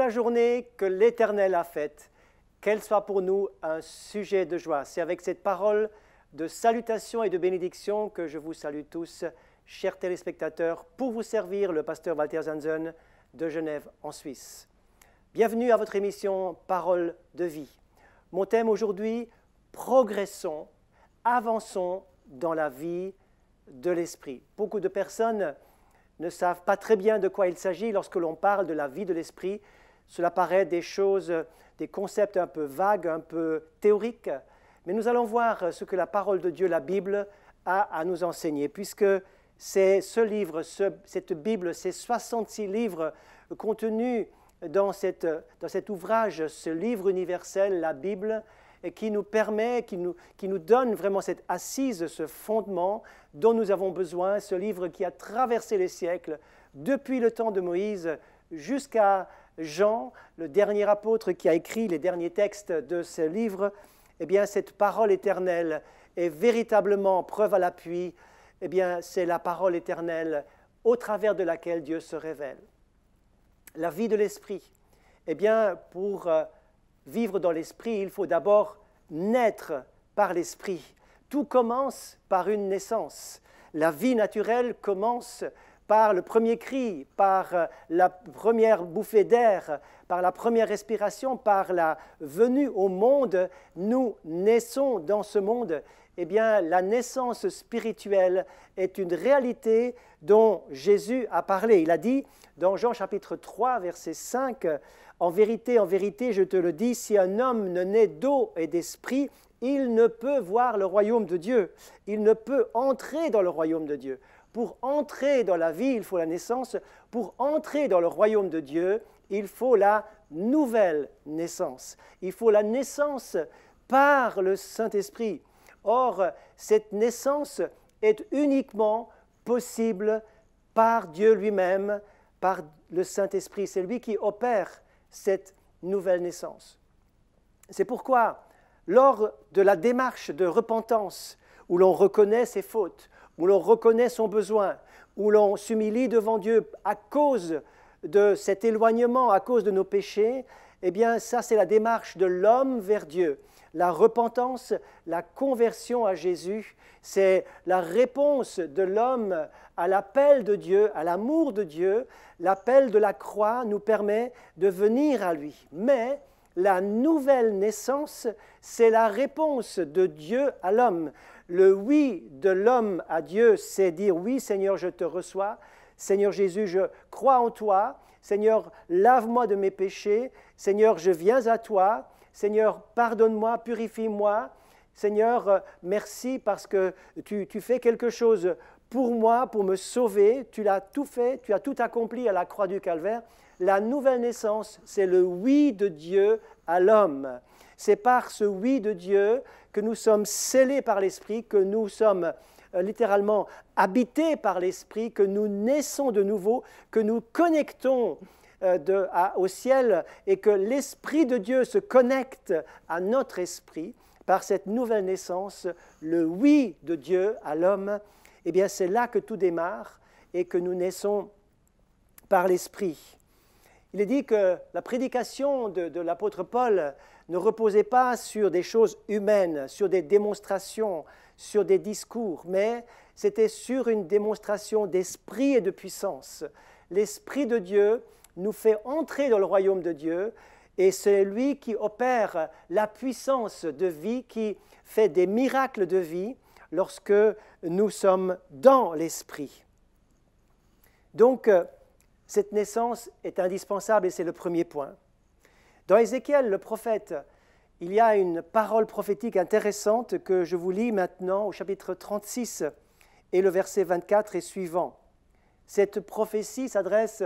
la journée que l'Éternel a faite, qu'elle soit pour nous un sujet de joie. C'est avec cette parole de salutation et de bénédiction que je vous salue tous, chers téléspectateurs, pour vous servir le pasteur Walter Zanzen de Genève en Suisse. Bienvenue à votre émission Parole de vie. Mon thème aujourd'hui, progressons, avançons dans la vie de l'esprit. Beaucoup de personnes ne savent pas très bien de quoi il s'agit lorsque l'on parle de la vie de l'esprit. Cela paraît des choses, des concepts un peu vagues, un peu théoriques, mais nous allons voir ce que la parole de Dieu, la Bible, a à nous enseigner, puisque c'est ce livre, cette Bible, ces 66 livres contenus dans, cette, dans, cet ouvrage, ce livre universel, la Bible, qui nous permet, qui nous, qui nous donne vraiment cette assise, ce fondement dont nous avons besoin, ce livre qui a traversé les siècles, depuis le temps de Moïse jusqu'à Jean, le dernier apôtre qui a écrit les derniers textes de ce livre, eh bien, cette parole éternelle est véritablement preuve à l'appui. Eh bien, c'est la parole éternelle au travers de laquelle Dieu se révèle. La vie de l'esprit. Eh bien, pour euh, vivre dans l'esprit, il faut d'abord naître par l'esprit. Tout commence par une naissance. La vie naturelle commence par le premier cri, par euh, la première bouffée d'air, par la première respiration, par la venue au monde, nous naissons dans ce monde. Eh bien, la naissance spirituelle est une réalité dont Jésus a parlé. Il a dit dans Jean chapitre 3, verset 5, En vérité, en vérité, je te le dis, si un homme ne naît d'eau et d'esprit, il ne peut voir le royaume de Dieu. Il ne peut entrer dans le royaume de Dieu. Pour entrer dans la vie, il faut la naissance. Pour entrer dans le royaume de Dieu, il faut la nouvelle naissance. Il faut la naissance par le Saint-Esprit. Or, cette naissance est uniquement possible par Dieu lui-même, par le Saint-Esprit. C'est lui qui opère cette nouvelle naissance. C'est pourquoi, lors de la démarche de repentance, où l'on reconnaît ses fautes, où l'on reconnaît son besoin, où l'on s'humilie devant Dieu à cause de cet éloignement, à cause de nos péchés, eh bien ça c'est la démarche de l'homme vers Dieu. La repentance, la conversion à Jésus, c'est la réponse de l'homme à l'appel de Dieu, à l'amour de Dieu. L'appel de la croix nous permet de venir à lui. Mais la nouvelle naissance, c'est la réponse de Dieu à l'homme. Le oui de l'homme à Dieu, c'est dire oui Seigneur, je te reçois. Seigneur Jésus, je crois en toi. Seigneur, lave-moi de mes péchés. Seigneur, je viens à toi. Seigneur, pardonne-moi, purifie-moi. Seigneur, euh, merci parce que tu, fais quelque chose pour moi, pour me sauver. Tu l'as tout fait, tu as tout accompli à la croix du calvaire. La nouvelle naissance, c'est le oui de Dieu à l'homme. C'est par ce oui de Dieu que nous sommes scellés par l'Esprit, que nous sommes euh, littéralement habités par l'Esprit, que nous naissons de nouveau, que nous connectons euh, au ciel et que l'Esprit de Dieu se connecte à notre esprit par cette nouvelle naissance, le oui de Dieu à l'homme, eh bien c'est là que tout démarre et que nous naissons par l'Esprit. Il est dit que la prédication de l'apôtre Paul ne reposez pas sur des choses humaines, sur des démonstrations, sur des discours, mais c'était sur une démonstration d'esprit et de puissance. L'Esprit de Dieu nous fait entrer dans le royaume de Dieu et c'est lui qui opère la puissance de vie, qui fait des miracles de vie lorsque nous sommes dans l'Esprit. Donc, euh, cette naissance est indispensable et c'est le premier point. Dans Ézéchiel, le prophète, il y a une parole prophétique intéressante que je vous lis maintenant au chapitre 36 et le verset 24 est suivant. Cette prophétie s'adresse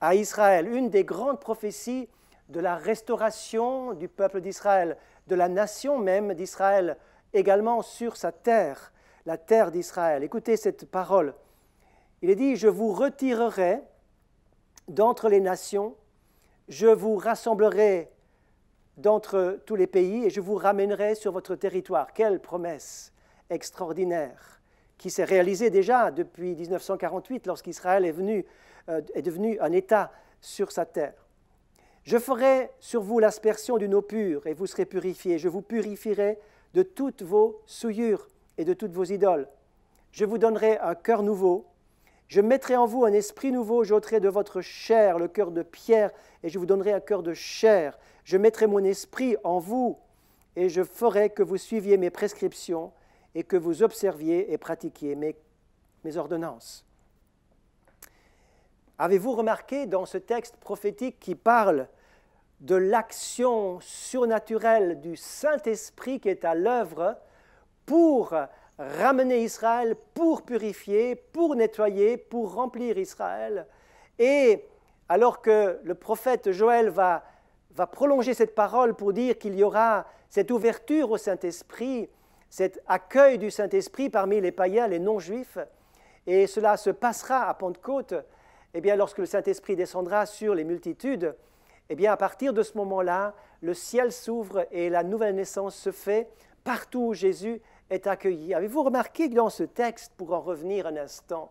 à Israël, une des grandes prophéties de la restauration du peuple d'Israël, de la nation même d'Israël, également sur sa terre, la terre d'Israël. Écoutez cette parole. Il est dit, je vous retirerai d'entre les nations je vous rassemblerai d'entre tous les pays et je vous ramènerai sur votre territoire. Quelle promesse extraordinaire qui s'est réalisée déjà depuis 1948 lorsqu'Israël est, euh, est devenu un État sur sa terre. Je ferai sur vous l'aspersion d'une eau pure et vous serez purifiés. Je vous purifierai de toutes vos souillures et de toutes vos idoles. Je vous donnerai un cœur nouveau. Je mettrai en vous un esprit nouveau. J'ôterai de votre chair le cœur de pierre et je vous donnerai un cœur de chair. Je mettrai mon esprit en vous, et je ferai que vous suiviez mes prescriptions, et que vous observiez et pratiquiez mes, mes ordonnances. Avez-vous remarqué dans ce texte prophétique qui parle de l'action surnaturelle du Saint-Esprit qui est à l'œuvre pour ramener Israël, pour purifier, pour nettoyer, pour remplir Israël. Et alors que le prophète Joël va, va prolonger cette parole pour dire qu'il y aura cette ouverture au Saint-Esprit, cet accueil du Saint-Esprit parmi les païens, les non-juifs, et cela se passera à Pentecôte, eh bien, lorsque le Saint-Esprit descendra sur les multitudes, eh bien, à partir de ce moment-là, le ciel s'ouvre et la nouvelle naissance se fait partout où Jésus est accueilli. Avez-vous remarqué que dans ce texte, pour en revenir un instant,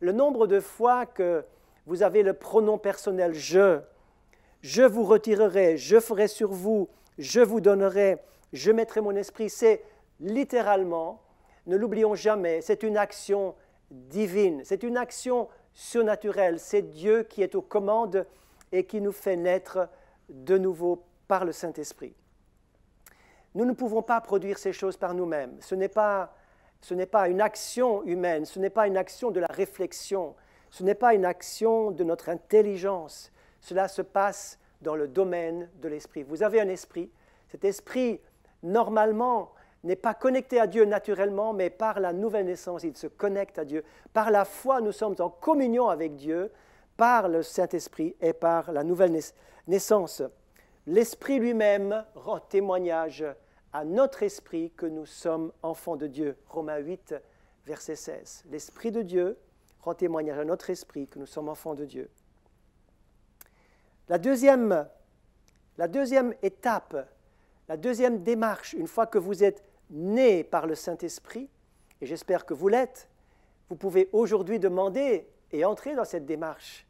le nombre de fois que vous avez le pronom personnel je. Je vous retirerai, je ferai sur vous, je vous donnerai, je mettrai mon esprit. C'est littéralement, ne l'oublions jamais, c'est une action divine, c'est une action surnaturelle. C'est Dieu qui est aux commandes et qui nous fait naître de nouveau par le Saint-Esprit. Nous ne pouvons pas produire ces choses par nous-mêmes. Ce n'est pas, pas une action humaine, ce n'est pas une action de la réflexion, ce n'est pas une action de notre intelligence. Cela se passe dans le domaine de l'esprit. Vous avez un esprit. Cet esprit, normalement, n'est pas connecté à Dieu naturellement, mais par la nouvelle naissance, il se connecte à Dieu. Par la foi, nous sommes en communion avec Dieu, par le Saint-Esprit et par la nouvelle naissance. L'Esprit lui-même rend témoignage à notre esprit que nous sommes enfants de Dieu. Romains 8, verset 16. L'Esprit de Dieu rend témoignage à notre esprit que nous sommes enfants de Dieu. La deuxième, la deuxième étape, la deuxième démarche, une fois que vous êtes né par le Saint-Esprit, et j'espère que vous l'êtes, vous pouvez aujourd'hui demander et entrer dans cette démarche.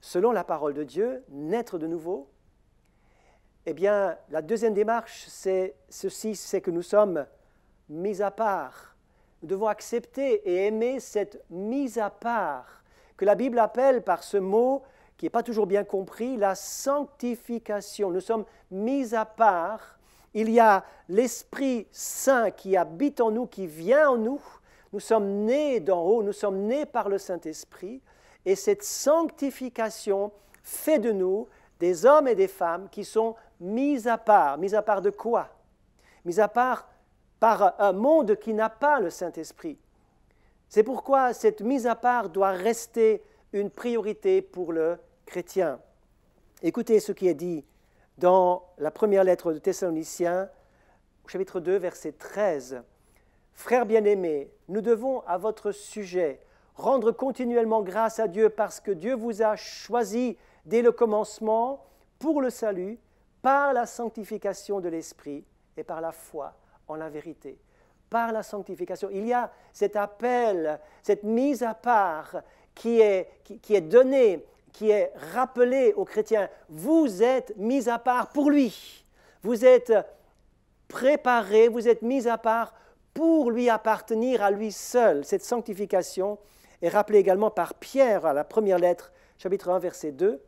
Selon la parole de Dieu, naître de nouveau, eh bien, la deuxième démarche, c'est ceci, c'est que nous sommes mis à part nous devons accepter et aimer cette mise à part que la Bible appelle par ce mot qui n'est pas toujours bien compris, la sanctification. Nous sommes mis à part. Il y a l'Esprit Saint qui habite en nous, qui vient en nous. Nous sommes nés d'en haut, nous sommes nés par le Saint-Esprit. Et cette sanctification fait de nous des hommes et des femmes qui sont mis à part. Mis à part de quoi Mis à part par un monde qui n'a pas le Saint-Esprit. C'est pourquoi cette mise à part doit rester une priorité pour le chrétien. Écoutez ce qui est dit dans la première lettre de Thessaloniciens, chapitre 2, verset 13. Frères bien-aimés, nous devons à votre sujet rendre continuellement grâce à Dieu parce que Dieu vous a choisi dès le commencement pour le salut par la sanctification de l'Esprit et par la foi la vérité, par la sanctification. Il y a cet appel, cette mise à part qui est, est donnée, qui est rappelée aux chrétiens. Vous êtes mis à part pour lui. Vous êtes préparé, vous êtes mis à part pour lui appartenir à lui seul. Cette sanctification est rappelée également par Pierre à la première lettre, chapitre 1, verset 2.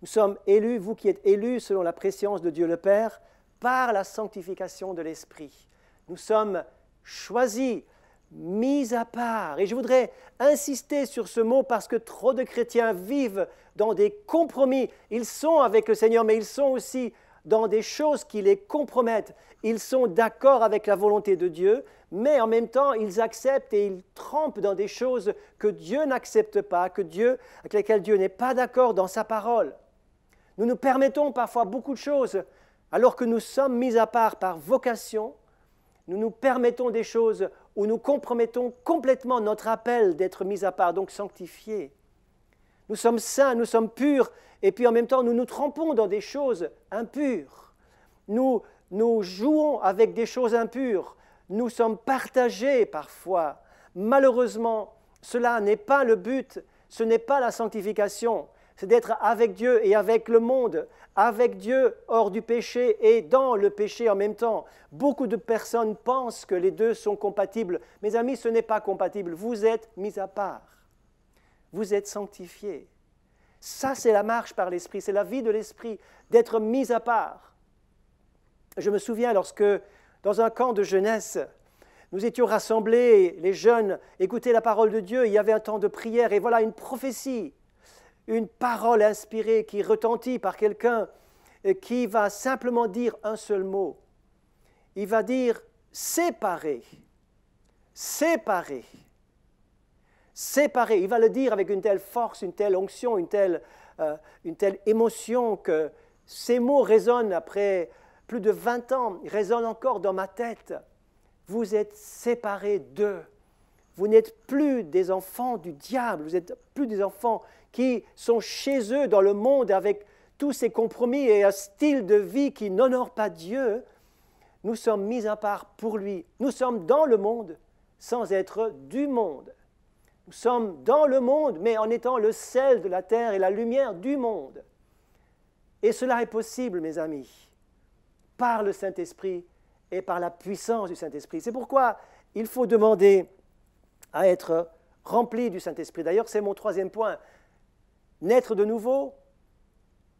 Nous sommes élus, vous qui êtes élus selon la préscience de Dieu le Père, par la sanctification de l'Esprit. Nous sommes choisis, mis à part. Et je voudrais insister sur ce mot parce que trop de chrétiens vivent dans des compromis. Ils sont avec le Seigneur, mais ils sont aussi dans des choses qui les compromettent. Ils sont d'accord avec la volonté de Dieu, mais en même temps, ils acceptent et ils trempent dans des choses que Dieu n'accepte pas, que Dieu, avec lesquelles Dieu n'est pas d'accord dans sa parole. Nous nous permettons parfois beaucoup de choses alors que nous sommes mis à part par vocation, nous nous permettons des choses où nous compromettons complètement notre appel d'être mis à part, donc sanctifiés. Nous sommes saints, nous sommes purs, et puis en même temps, nous nous trompons dans des choses impures. Nous, nous jouons avec des choses impures. Nous sommes partagés parfois. Malheureusement, cela n'est pas le but, ce n'est pas la sanctification c'est d'être avec Dieu et avec le monde, avec Dieu hors du péché et dans le péché en même temps. Beaucoup de personnes pensent que les deux sont compatibles. Mes amis, ce n'est pas compatible. Vous êtes mis à part. Vous êtes sanctifiés. Ça, c'est la marche par l'Esprit, c'est la vie de l'Esprit, d'être mis à part. Je me souviens lorsque, dans un camp de jeunesse, nous étions rassemblés, les jeunes écoutaient la parole de Dieu, il y avait un temps de prière, et voilà une prophétie une parole inspirée qui retentit par quelqu'un qui va simplement dire un seul mot. Il va dire séparé, séparé, séparé. Il va le dire avec une telle force, une telle onction, une telle, euh, une telle émotion que ces mots résonnent après plus de 20 ans, résonnent encore dans ma tête. Vous êtes séparés d'eux. Vous n'êtes plus des enfants du diable, vous n'êtes plus des enfants qui sont chez eux dans le monde avec tous ces compromis et un style de vie qui n'honore pas Dieu, nous sommes mis à part pour lui. Nous sommes dans le monde sans être du monde. Nous sommes dans le monde, mais en étant le sel de la terre et la lumière du monde. Et cela est possible, mes amis, par le Saint-Esprit et par la puissance du Saint-Esprit. C'est pourquoi il faut demander à être rempli du Saint-Esprit. D'ailleurs, c'est mon troisième point naître de nouveau,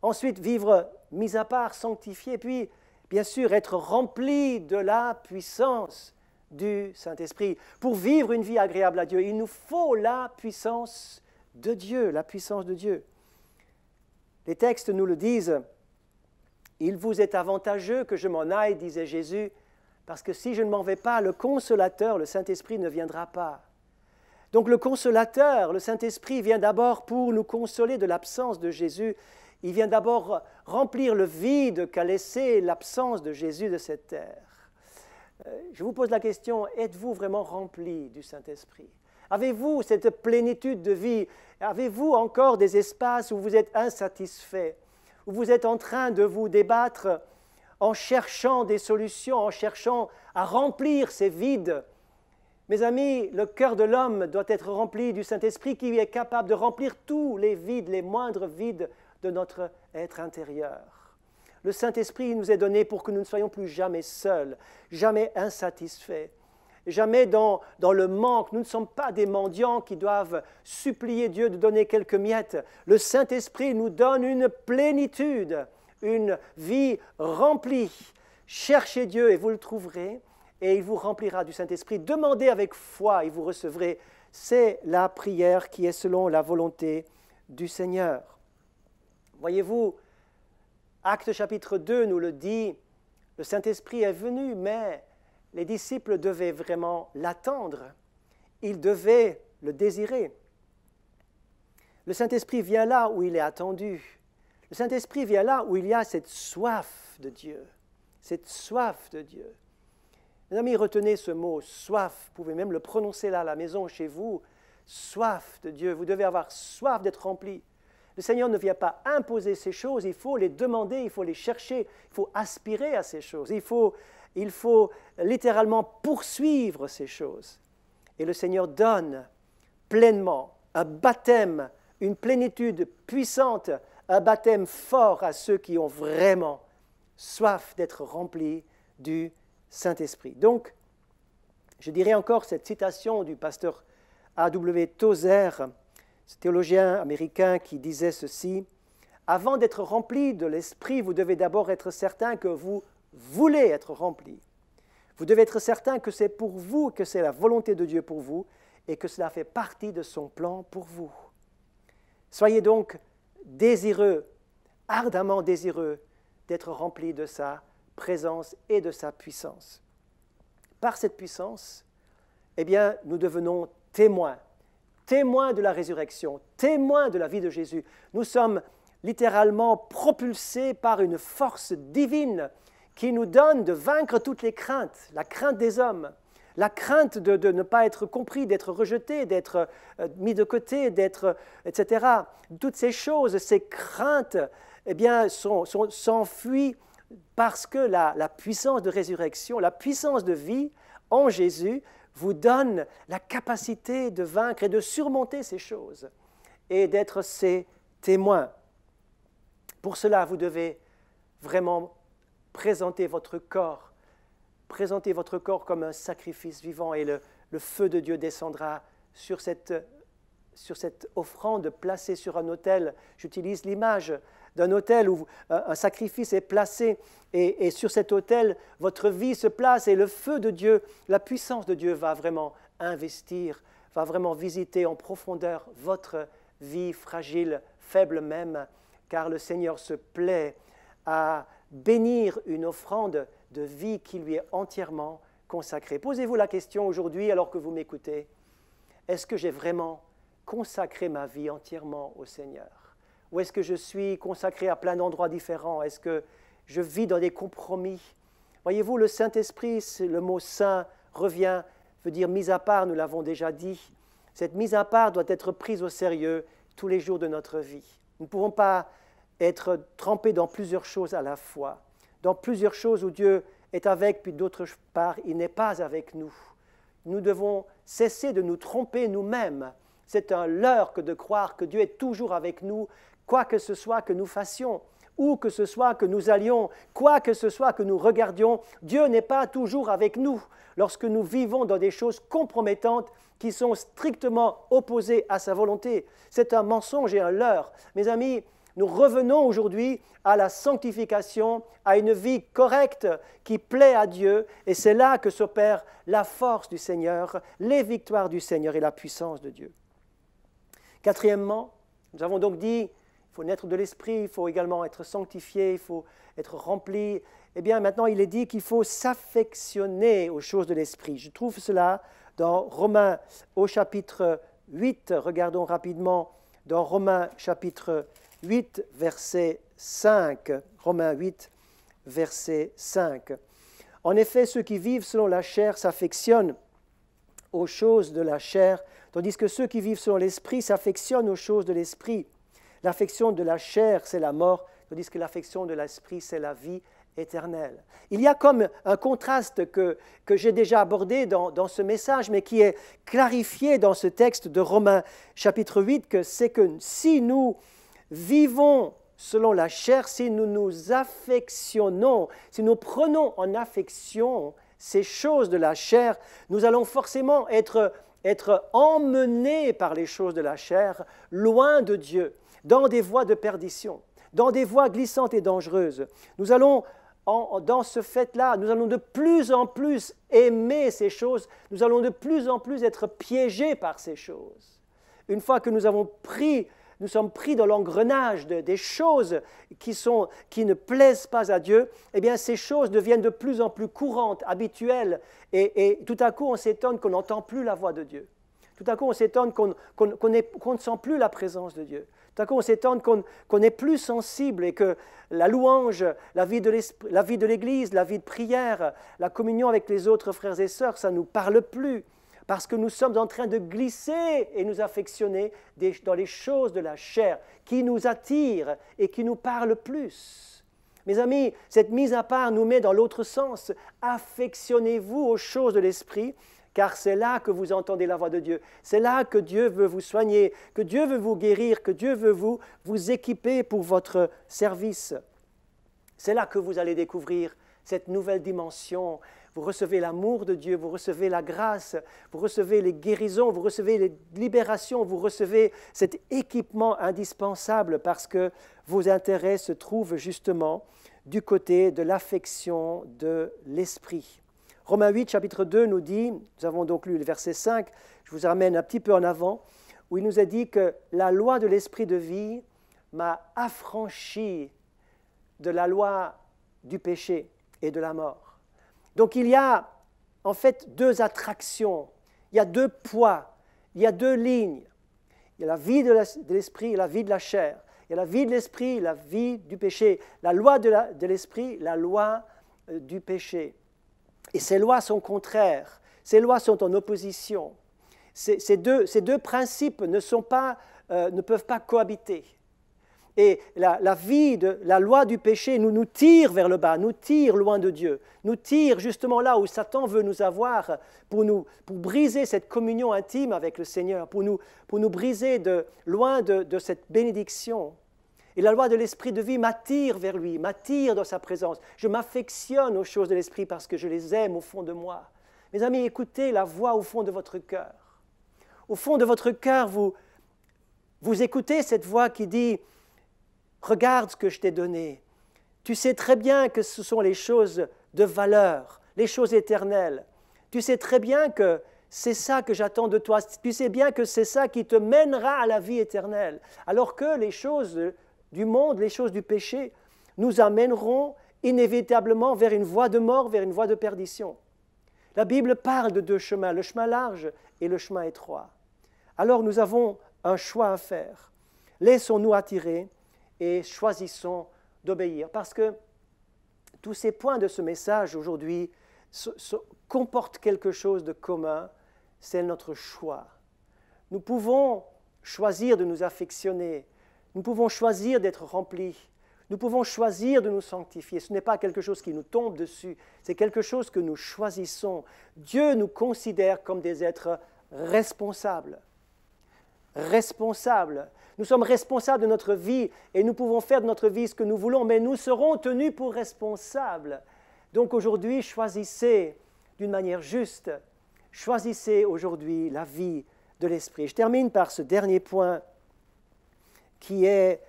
ensuite vivre mis à part, sanctifié, puis bien sûr être rempli de la puissance du Saint-Esprit. Pour vivre une vie agréable à Dieu, il nous faut la puissance de Dieu, la puissance de Dieu. Les textes nous le disent. Il vous est avantageux que je m'en aille, disait Jésus, parce que si je ne m'en vais pas, le consolateur, le Saint-Esprit, ne viendra pas. Donc le consolateur, le Saint-Esprit vient d'abord pour nous consoler de l'absence de Jésus. Il vient d'abord remplir le vide qu'a laissé l'absence de Jésus de cette terre. Euh, je vous pose la question, êtes-vous vraiment rempli du Saint-Esprit Avez-vous cette plénitude de vie Avez-vous encore des espaces où vous êtes insatisfait, où vous êtes en train de vous débattre en cherchant des solutions, en cherchant à remplir ces vides mes amis, le cœur de l'homme doit être rempli du Saint-Esprit qui est capable de remplir tous les vides, les moindres vides de notre être intérieur. Le Saint-Esprit nous est donné pour que nous ne soyons plus jamais seuls, jamais insatisfaits, jamais dans, dans le manque. Nous ne sommes pas des mendiants qui doivent supplier Dieu de donner quelques miettes. Le Saint-Esprit nous donne une plénitude, une vie remplie. Cherchez Dieu et vous le trouverez et il vous remplira du Saint-Esprit. Demandez avec foi et vous recevrez. C'est la prière qui est selon la volonté du Seigneur. Voyez-vous, Acte chapitre 2 nous le dit, le Saint-Esprit est venu, mais les disciples devaient vraiment l'attendre. Ils devaient le désirer. Le Saint-Esprit vient là où il est attendu. Le Saint-Esprit vient là où il y a cette soif de Dieu, cette soif de Dieu. Mes amis, retenez ce mot, soif. Vous pouvez même le prononcer là, à la maison, chez vous. Soif de Dieu. Vous devez avoir soif d'être rempli. Le Seigneur ne vient pas imposer ces choses, il faut les demander, il faut les chercher, il faut aspirer à ces choses, il faut, il faut littéralement poursuivre ces choses. Et le Seigneur donne pleinement un baptême, une plénitude puissante, un baptême fort à ceux qui ont vraiment soif d'être remplis du Saint-Esprit. Donc, je dirais encore cette citation du pasteur A.W. Tozer, ce théologien américain qui disait ceci Avant d'être rempli de l'Esprit, vous devez d'abord être certain que vous voulez être rempli. Vous devez être certain que c'est pour vous, que c'est la volonté de Dieu pour vous et que cela fait partie de son plan pour vous. Soyez donc désireux, ardemment désireux d'être rempli de ça, présence et de sa puissance. Par cette puissance, eh bien, nous devenons témoins, témoins de la résurrection, témoins de la vie de Jésus. Nous sommes littéralement propulsés par une force divine qui nous donne de vaincre toutes les craintes, la crainte des hommes, la crainte de, ne pas être compris, d'être rejeté, d'être euh, mis de côté, d'être, etc. Toutes ces choses, ces craintes, eh bien, s'enfuient sont, parce que la, puissance de résurrection, la puissance de vie en Jésus vous donne la capacité de vaincre et de surmonter ces choses et d'être ses témoins. Pour cela, vous devez vraiment présenter votre corps, présenter votre corps comme un sacrifice vivant et le, feu de Dieu descendra sur cette, sur cette offrande placée sur un autel. J'utilise l'image d'un autel où un sacrifice est placé et, sur cet autel, votre vie se place et le feu de Dieu, la puissance de Dieu va vraiment investir, va vraiment visiter en profondeur votre vie fragile, faible même, car le Seigneur se plaît à bénir une offrande de vie qui lui est entièrement consacrée. Posez-vous la question aujourd'hui alors que vous m'écoutez, est-ce que j'ai vraiment consacré ma vie entièrement au Seigneur ou est-ce que je suis consacré à plein d'endroits différents Est-ce que je vis dans des compromis Voyez-vous, le Saint-Esprit, le mot saint revient, veut dire mise à part, nous l'avons déjà dit. Cette mise à part doit être prise au sérieux tous les jours de notre vie. Nous ne pouvons pas être trempés dans plusieurs choses à la fois, dans plusieurs choses où Dieu est avec, puis d'autre part, il n'est pas avec nous. Nous devons cesser de nous tromper nous-mêmes. C'est un leurre que de croire que Dieu est toujours avec nous, quoi que ce soit que nous fassions, où que ce soit que nous allions, quoi que ce soit que nous regardions, Dieu n'est pas toujours avec nous lorsque nous vivons dans des choses compromettantes qui sont strictement opposées à sa volonté. C'est un mensonge et un leurre. Mes amis, nous revenons aujourd'hui à la sanctification, à une vie correcte qui plaît à Dieu, et c'est là que s'opère la force du Seigneur, les victoires du Seigneur et la puissance de Dieu. Quatrièmement, nous avons donc dit il faut naître de l'esprit, il faut également être sanctifié, il faut être rempli. Eh bien, maintenant, il est dit qu'il faut s'affectionner aux choses de l'esprit. Je trouve cela dans Romains au chapitre 8. Regardons rapidement dans Romains chapitre 8, verset 5. Romains 8, verset 5. En effet, ceux qui vivent selon la chair s'affectionnent aux choses de la chair, tandis que ceux qui vivent selon l'esprit s'affectionnent aux choses de l'esprit. L'affection de la chair, c'est la mort, tandis que l'affection de l'esprit, c'est la vie éternelle. Il y a comme un contraste que, que j'ai déjà abordé dans, dans, ce message, mais qui est clarifié dans ce texte de Romains chapitre 8, que c'est que si nous vivons selon la chair, si nous nous affectionnons, si nous prenons en affection ces choses de la chair, nous allons forcément être, être emmenés par les choses de la chair, loin de Dieu dans des voies de perdition, dans des voies glissantes et dangereuses. Nous allons, dans ce fait-là, nous allons de plus en plus aimer ces choses, nous allons de plus en plus être piégés par ces choses. Une fois que nous avons pris nous sommes pris dans l'engrenage des choses qui, sont, qui, ne plaisent pas à Dieu, eh bien ces choses deviennent de plus en plus courantes, habituelles, et, tout à coup on s'étonne qu'on n'entend plus la voix de Dieu. Tout à coup on s'étonne qu'on ne sent plus la présence de Dieu. Tout à coup, on s'étonne qu'on est plus sensible et que la louange, la vie de l'Église, la, vie de prière, la communion avec les autres frères et sœurs, ça ne nous parle plus parce que nous sommes en train de glisser et nous affectionner dans les choses de la chair qui nous attirent et qui nous parlent plus. Mes amis, cette mise à part nous met dans l'autre sens. Affectionnez-vous aux choses de l'esprit car c'est là que vous entendez la voix de Dieu. C'est là que Dieu veut vous soigner, que Dieu veut vous guérir, que Dieu veut vous, équiper pour votre service. C'est là que vous allez découvrir cette nouvelle dimension. Vous recevez l'amour de Dieu, vous recevez la grâce, vous recevez les guérisons, vous recevez les libérations, vous recevez cet équipement indispensable parce que vos intérêts se trouvent justement du côté de l'affection de l'esprit. Romains 8, chapitre 2 nous dit, nous avons donc lu le verset 5, je vous ramène un petit peu en avant, où il nous a dit que la loi de l'esprit de vie m'a affranchi de la loi du péché et de la mort. Donc il y a en fait deux attractions, il y a deux poids, il y a deux lignes. Il y a la vie de l'esprit et la vie de la chair. Il y a la vie de l'esprit, la vie du péché, la loi de l'esprit, la loi euh, du péché. Et ces lois sont contraires, ces lois sont en opposition. Ces, deux, principes ne, sont pas, euh, ne, peuvent pas cohabiter. Et la, vie de la loi du péché nous, nous tire vers le bas, nous tire loin de Dieu, nous tire justement là où Satan veut nous avoir pour, nous, pour briser cette communion intime avec le Seigneur, pour nous, pour nous briser de, loin de cette bénédiction et la loi de l'esprit de vie m'attire vers lui, m'attire dans sa présence. Je m'affectionne aux choses de l'esprit parce que je les aime au fond de moi. Mes amis, écoutez la voix au fond de votre cœur. Au fond de votre cœur, vous, vous écoutez cette voix qui dit, regarde ce que je t'ai donné. Tu sais très bien que ce sont les choses de valeur, les choses éternelles. Tu sais très bien que c'est ça que j'attends de toi. Tu sais bien que c'est ça qui te mènera à la vie éternelle. Alors que les choses du monde, les choses du péché, nous amèneront inévitablement vers une voie de mort, vers une voie de perdition. La Bible parle de deux chemins, le chemin large et le chemin étroit. Alors nous avons un choix à faire. Laissons-nous attirer et choisissons d'obéir. Parce que tous ces points de ce message aujourd'hui comportent quelque chose de commun, c'est notre choix. Nous pouvons choisir de nous affectionner nous pouvons choisir d'être remplis. Nous pouvons choisir de nous sanctifier. Ce n'est pas quelque chose qui nous tombe dessus, c'est quelque chose que nous choisissons. Dieu nous considère comme des êtres responsables. Responsables. Nous sommes responsables de notre vie et nous pouvons faire de notre vie ce que nous voulons, mais nous serons tenus pour responsables. Donc aujourd'hui, choisissez d'une manière juste. Choisissez aujourd'hui la vie de l'Esprit. Je termine par ce dernier point qui est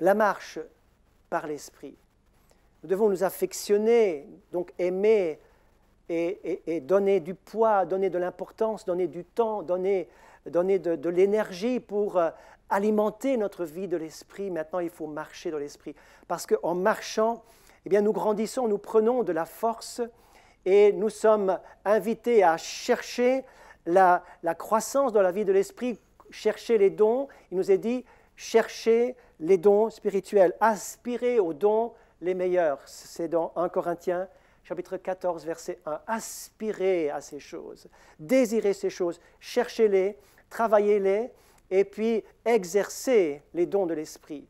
la marche par l'esprit. Nous devons nous affectionner, donc aimer et, donner du poids, donner de l'importance, donner du temps, donner, donner de, l'énergie pour euh, alimenter notre vie de l'esprit. Maintenant, il faut marcher dans l'esprit. Parce qu'en marchant, eh bien, nous grandissons, nous prenons de la force et nous sommes invités à chercher la, la croissance dans la vie de l'esprit, chercher les dons. Il nous est dit, Cherchez les dons spirituels, aspirez aux dons les meilleurs. C'est dans 1 Corinthiens chapitre 14, verset 1. Aspirez à ces choses, désirez ces choses, cherchez-les, travaillez-les et puis exercez les dons de l'esprit.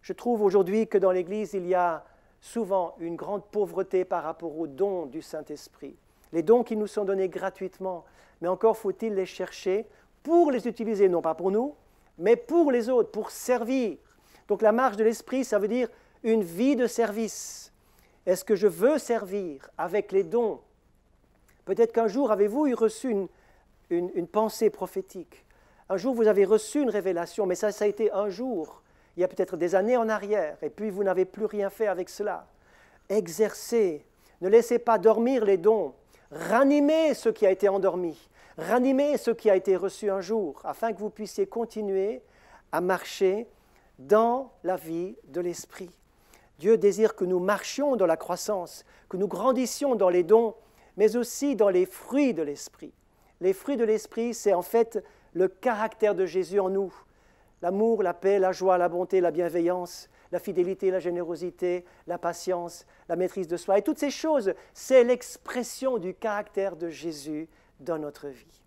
Je trouve aujourd'hui que dans l'Église, il y a souvent une grande pauvreté par rapport aux dons du Saint-Esprit. Les dons qui nous sont donnés gratuitement, mais encore faut-il les chercher pour les utiliser, non pas pour nous, mais pour les autres, pour servir. Donc la marche de l'esprit, ça veut dire une vie de service. Est-ce que je veux servir avec les dons Peut-être qu'un jour avez-vous eu reçu une, pensée prophétique. Un jour vous avez reçu une révélation, mais ça, ça a été un jour. Il y a peut-être des années en arrière, et puis vous n'avez plus rien fait avec cela. Exercez, ne laissez pas dormir les dons. Ranimez ce qui a été endormi. Ranimez ce qui a été reçu un jour, afin que vous puissiez continuer à marcher dans la vie de l'Esprit. Dieu désire que nous marchions dans la croissance, que nous grandissions dans les dons, mais aussi dans les fruits de l'Esprit. Les fruits de l'Esprit, c'est en fait le caractère de Jésus en nous. L'amour, la paix, la joie, la bonté, la bienveillance, la fidélité, la générosité, la patience, la maîtrise de soi. Et toutes ces choses, c'est l'expression du caractère de Jésus dans notre vie.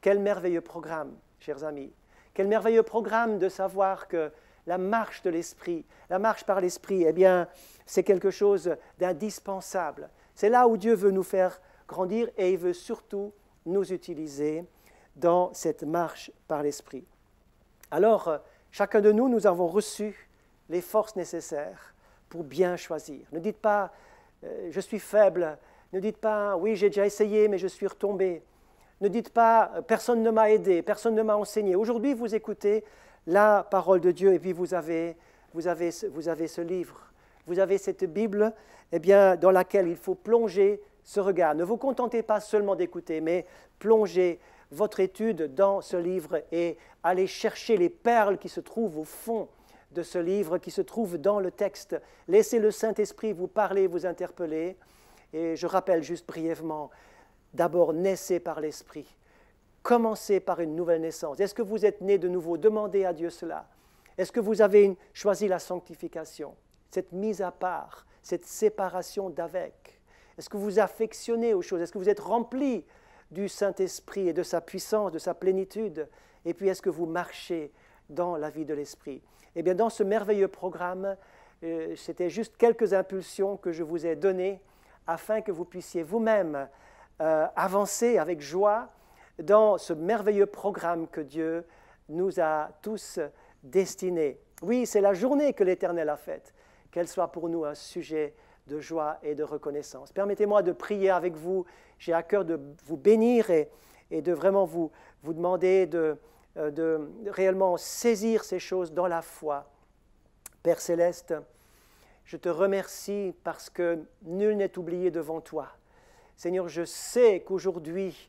Quel merveilleux programme, chers amis. Quel merveilleux programme de savoir que la marche de l'esprit, la marche par l'esprit, eh bien, c'est quelque chose d'indispensable. C'est là où Dieu veut nous faire grandir et il veut surtout nous utiliser dans cette marche par l'esprit. Alors, chacun de nous, nous avons reçu les forces nécessaires pour bien choisir. Ne dites pas, euh, je suis faible, ne dites pas oui, j'ai déjà essayé, mais je suis retombé. Ne dites pas euh, personne ne m'a aidé, personne ne m'a enseigné. Aujourd'hui, vous écoutez la parole de Dieu et puis vous avez, vous avez, ce livre, vous avez cette Bible eh bien, dans laquelle il faut plonger ce regard. Ne vous contentez pas seulement d'écouter, mais plongez votre étude dans ce livre et allez chercher les perles qui se trouvent au fond de ce livre, qui se trouvent dans le texte. Laissez le Saint-Esprit vous parler, vous interpeller. Et je rappelle juste brièvement, d'abord, naissez par l'Esprit. Commencez par une nouvelle naissance. Est-ce que vous êtes né de nouveau Demandez à Dieu cela. Est-ce que vous avez choisi la sanctification, cette mise à part, cette séparation d'avec Est-ce que vous affectionnez aux choses Est-ce que vous êtes rempli du Saint-Esprit et de sa puissance, de sa plénitude Et puis, est-ce que vous marchez dans la vie de l'Esprit Eh bien, dans ce merveilleux programme, euh, c'était juste quelques impulsions que je vous ai données afin que vous puissiez vous-même euh, avancer avec joie dans ce merveilleux programme que Dieu nous a tous destiné. Oui, c'est la journée que l'Éternel a faite, qu'elle soit pour nous un sujet de joie et de reconnaissance. Permettez-moi de prier avec vous. J'ai à cœur de vous bénir et, de vraiment vous, vous demander euh, de réellement saisir ces choses dans la foi. Père céleste, je te remercie parce que nul n'est oublié devant toi. Seigneur, je sais qu'aujourd'hui,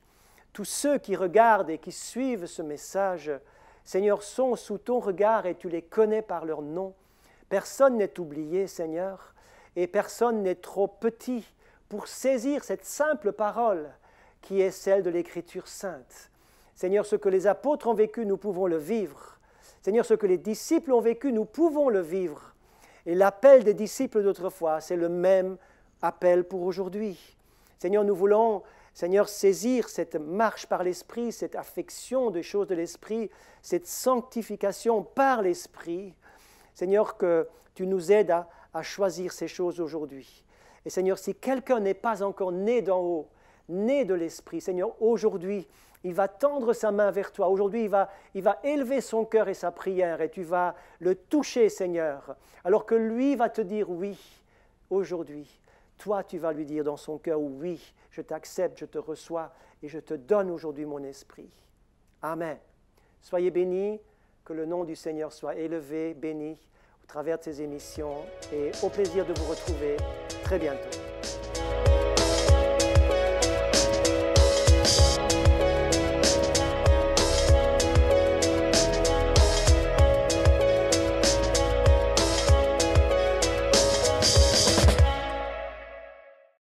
tous ceux qui regardent et qui suivent ce message, Seigneur, sont sous ton regard et tu les connais par leur nom. Personne n'est oublié, Seigneur, et personne n'est trop petit pour saisir cette simple parole qui est celle de l'Écriture sainte. Seigneur, ce que les apôtres ont vécu, nous pouvons le vivre. Seigneur, ce que les disciples ont vécu, nous pouvons le vivre. Et l'appel des disciples d'autrefois, c'est le même appel pour aujourd'hui. Seigneur, nous voulons, Seigneur, saisir cette marche par l'Esprit, cette affection des choses de l'Esprit, cette sanctification par l'Esprit. Seigneur, que tu nous aides à, à choisir ces choses aujourd'hui. Et Seigneur, si quelqu'un n'est pas encore né d'en haut, né de l'Esprit, Seigneur, aujourd'hui, il va tendre sa main vers toi. Aujourd'hui, il va, il va élever son cœur et sa prière et tu vas le toucher, Seigneur. Alors que lui va te dire oui, aujourd'hui. Toi, tu vas lui dire dans son cœur oui, je t'accepte, je te reçois et je te donne aujourd'hui mon esprit. Amen. Soyez bénis, que le nom du Seigneur soit élevé, béni au travers de ces émissions et au plaisir de vous retrouver très bientôt.